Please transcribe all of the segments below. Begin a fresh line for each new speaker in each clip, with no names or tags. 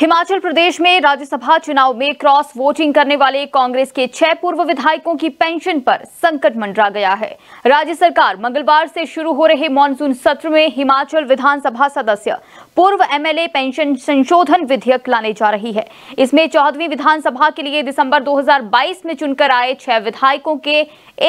हिमाचल प्रदेश में राज्यसभा चुनाव में क्रॉस वोटिंग करने वाले कांग्रेस के छह पूर्व विधायकों की पेंशन पर संकट मंडरा गया है राज्य सरकार मंगलवार से शुरू हो रहे मानसून सत्र में हिमाचल विधानसभा सदस्य पूर्व एमएलए पेंशन संशोधन विधेयक लाने जा रही है इसमें चौदहवीं विधानसभा के लिए दिसंबर 2022 में चुनकर आए छह विधायकों के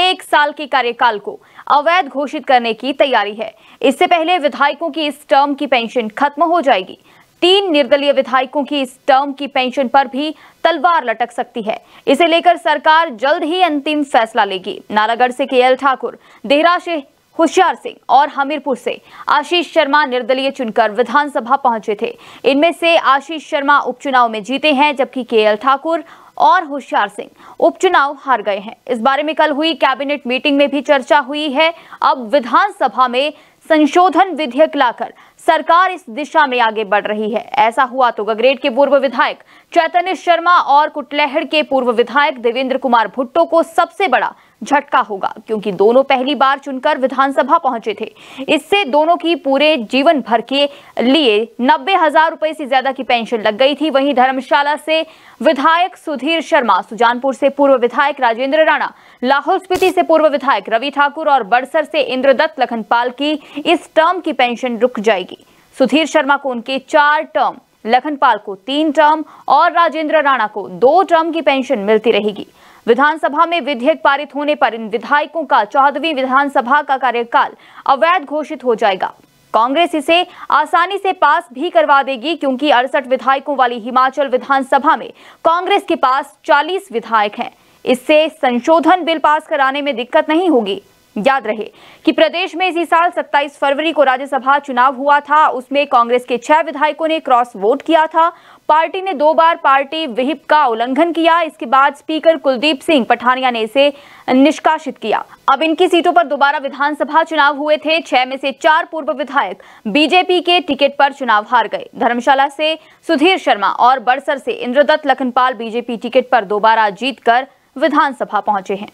एक साल के कार्यकाल को अवैध घोषित करने की तैयारी है इससे पहले विधायकों की इस टर्म की पेंशन खत्म हो जाएगी तीन निर्दलीय विधायकों की इस टर्म की पेंशन पर भी तलवार लटक सकती है इसे लेकर सरकार जल्द ही अंतिम फैसला लेगी नालागढ़ से के ठाकुर देहरा से होशियार सिंह और हमीरपुर से आशीष शर्मा निर्दलीय चुनकर विधानसभा पहुंचे थे इनमें से आशीष शर्मा उपचुनाव में जीते हैं जबकि के ठाकुर और होशियार सिंह उपचुनाव हार गए हैं इस बारे में कल हुई कैबिनेट मीटिंग में भी चर्चा हुई है अब विधानसभा में संशोधन विधेयक लाकर सरकार इस दिशा में आगे बढ़ रही है ऐसा हुआ तो गगरेट के पूर्व विधायक चैतन्य शर्मा और कुटलैहड़ के पूर्व विधायक देवेंद्र कुमार भुट्टो को सबसे बड़ा झटका होगा क्योंकि दोनों पहली बार चुनकर विधानसभा पहुंचे थे इससे दोनों की पूरे जीवन भर के लिए नब्बे हजार रुपए से ज्यादा की पेंशन लग गई थी वहीं धर्मशाला से विधायक सुधीर शर्मा सुजानपुर से पूर्व विधायक राजेंद्र राणा लाहौल स्पीति से पूर्व विधायक रवि ठाकुर और बड़सर से इंद्रदत्त लखनपाल की इस टर्म की पेंशन रुक जाएगी सुधीर शर्मा को उनके चार टर्म लखनपाल को तीन टर्म और राजेंद्र राणा को दो टर्म की पेंशन मिलती रहेगी विधानसभा में विधेयक पारित होने पर इन विधायकों का चौदहवीं विधानसभा का कार्यकाल अवैध घोषित हो जाएगा कांग्रेस इसे आसानी से पास भी करवा देगी क्योंकि अड़सठ विधायकों वाली हिमाचल विधानसभा में कांग्रेस के पास 40 विधायक हैं इससे संशोधन बिल पास कराने में दिक्कत नहीं होगी याद रहे कि प्रदेश में इसी साल 27 फरवरी को राज्यसभा चुनाव हुआ था उसमें कांग्रेस के छह विधायकों ने क्रॉस वोट किया था पार्टी ने दो बार पार्टी विहिप का उल्लंघन किया इसके बाद स्पीकर कुलदीप सिंह पठानिया ने इसे निष्कासित किया अब इनकी सीटों पर दोबारा विधानसभा चुनाव हुए थे छह में से चार पूर्व विधायक बीजेपी के टिकट पर चुनाव हार गए धर्मशाला से सुधीर शर्मा और बड़सर से इंद्रदत्त लखनपाल बीजेपी टिकट पर दोबारा जीत विधानसभा पहुंचे हैं